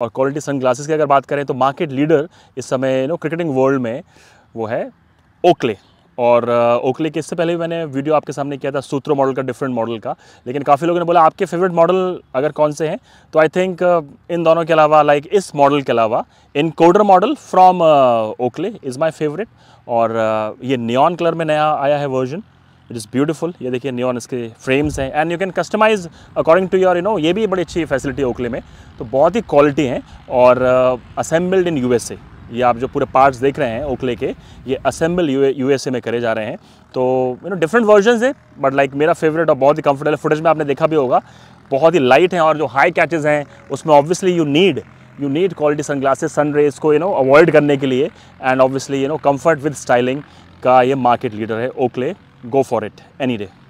और quality sunglasses की अगर बात करें तो मार्केट लीडर इस समय नो क्रिकेटिंग वर्ल्ड में वो है ओकले और ओकले uh, के इससे पहले भी मैंने वीडियो आपके सामने किया था सूत्रो मॉडल का डिफरेंट मॉडल का लेकिन काफ़ी लोगों ने बोला आपके फेवरेट मॉडल अगर कौन से हैं तो आई थिंक uh, इन दोनों के अलावा लाइक इस मॉडल के अलावा encoder model from Oakley is my favourite और uh, ये नियॉन कलर में नया आया है वर्जन इट इज़ ब्यूटीफुल ये देखिए न्योन इसके फ्रेम्स हैं and you can customize according to your you know ये भी बड़ी अच्छी फैसिलिटी ओखले में तो बहुत ही क्वालिटी है और असेंबल्ड इन ए ये आप जो पूरे पार्ट्स देख रहे हैं ओखले के ये असेंबल ए में करे जा रहे हैं तो यू नो डिफरेंट वर्जन है बट लाइक मेरा फेवरेट और बहुत ही कंफर्टेबल फुटेज में आपने देखा भी होगा बहुत ही लाइट हैं और जो हाई कैचेज हैं उसमें obviously you need you need quality sunglasses sun rays को यू नो अवॉइड करने के लिए and obviously you know comfort with styling का ये मार्केट लीडर है Oakley go for it any day